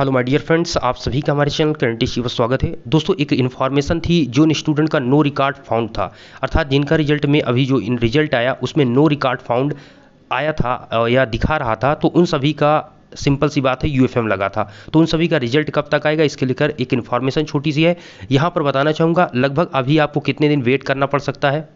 hello my dear friends आप सभी का हमारे चैनल करंटी शिव स्वागत है दोस्तों एक इन्फॉर्मेशन थी जो इन स्टूडेंट का नो रिकॉर्ड फाउंड था अर्थात जिनका रिजल्ट में अभी जो इन रिजल्ट आया उसमें नो रिकॉर्ड फाउंड आया था या दिखा रहा था तो उन सभी का सिंपल सी बात है यू लगा था तो उन सभी का रिजल्ट कब तक आएगा इसके लेकर एक इन्फॉर्मेशन छोटी सी है यहाँ पर बताना चाहूँगा लगभग अभी आपको कितने दिन वेट करना पड़ सकता है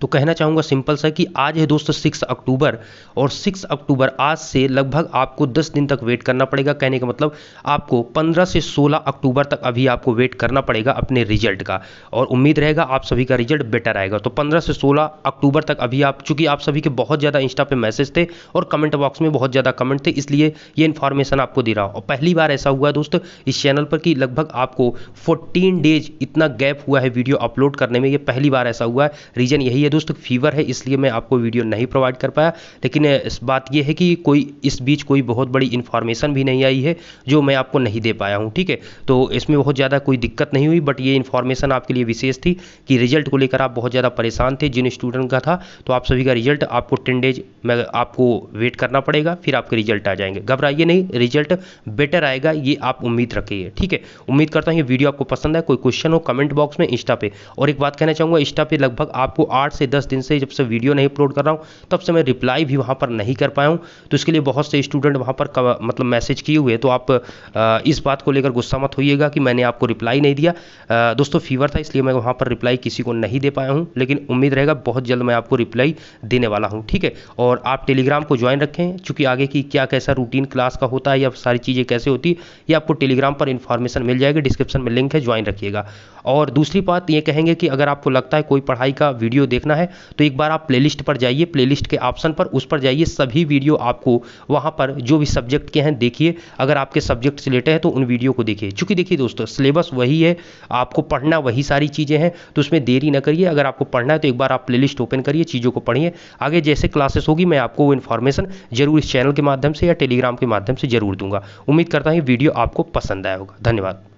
तो कहना चाहूँगा सिंपल सा कि आज है दोस्तों सिक्स अक्टूबर और सिक्स अक्टूबर आज से लगभग आपको दस दिन तक वेट करना पड़ेगा कहने का मतलब आपको पंद्रह से सोलह अक्टूबर तक अभी आपको वेट करना पड़ेगा अपने रिजल्ट का और उम्मीद रहेगा आप सभी का रिजल्ट बेटर आएगा तो पंद्रह से सोलह अक्टूबर तक अभी आप चूँकि आप सभी के बहुत ज़्यादा इंस्टा पे मैसेज थे और कमेंट बॉक्स में बहुत ज़्यादा कमेंट थे इसलिए ये इन्फॉर्मेशन आपको दे रहा हूँ और पहली बार ऐसा हुआ है दोस्तों इस चैनल पर कि लगभग आपको फोर्टीन डेज इतना गैप हुआ है वीडियो अपलोड करने में ये पहली बार ऐसा हुआ है रीज़न यही है है दोस्तों फीवर है इसलिए मैं आपको वीडियो नहीं प्रोवाइड कर पाया लेकिन बात यह है कि कोई इस बीच कोई बहुत बड़ी इन्फॉर्मेशन भी नहीं आई है जो मैं आपको नहीं दे पाया हूँ ठीक है तो इसमें बहुत ज़्यादा कोई दिक्कत नहीं हुई बट ये इन्फॉर्मेशन आपके लिए विशेष थी कि रिजल्ट को लेकर आप बहुत ज़्यादा परेशान थे जिन स्टूडेंट का था तो आप सभी का रिजल्ट आपको टेन डेज में आपको वेट करना पड़ेगा फिर आपके रिजल्ट आ जाएंगे घबराइए नहीं रिजल्ट बेटर आएगा ये आप उम्मीद रखिए ठीक है उम्मीद करता हूँ ये वीडियो आपको पसंद है कोई क्वेश्चन हो कमेंट बॉक्स में इंस्टा पे और एक बात कहना चाहूँगा इंस्टा पे लगभग आपको आठ से दस दिन से जब से वीडियो नहीं अपलोड कर रहा हूँ तब से मैं रिप्लाई भी वहाँ पर नहीं कर पाया हूँ तो इसके लिए बहुत से स्टूडेंट वहाँ पर मतलब मैसेज किए हुए तो आप इस बात को लेकर गुस्सा मत होइएगा कि मैंने आपको रिप्लाई नहीं दिया दोस्तों फीवर था इसलिए मैं वहाँ पर रिप्लाई किसी को नहीं दे पाया हूँ लेकिन उम्मीद रहेगा बहुत जल्द मैं आपको रिप्लाई देने वाला हूँ ठीक है और आप टेलीग्राम को ज्वाइन रखें चूँकि आगे की क्या कैसा रूटीन क्लास का होता है या सारी चीज़ें कैसे होती है ये आपको टेलीग्राम पर इन्फॉर्मेशन मिल जाएगी डिस्क्रिप्शन में लिंक है ज्वाइन रखिएगा और दूसरी बात ये कहेंगे कि अगर आपको लगता है कोई पढ़ाई का वीडियो देखना देखना है तो एक बार आप प्ले पर जाइए प्ले के ऑप्शन पर उस पर जाइए सभी वीडियो आपको वहाँ पर जो भी सब्जेक्ट के हैं देखिए अगर आपके सब्जेक्ट से रिलेटेड है तो उन वीडियो को देखिए चूँकि देखिए दोस्तों सिलेबस वही है आपको पढ़ना वही सारी चीज़ें हैं तो उसमें देरी ना करिए अगर आपको पढ़ना है तो एक बार आप प्लेलिस्ट ओपन करिए चीज़ों को पढ़िए आगे जैसे क्लासेस होगी मैं आपको वो इन्फॉर्मेशन जरूर इस चैनल के माध्यम से या टेलीग्राम के माध्यम से जरूर दूंगा उम्मीद करता हूँ वीडियो आपको पसंद आया होगा धन्यवाद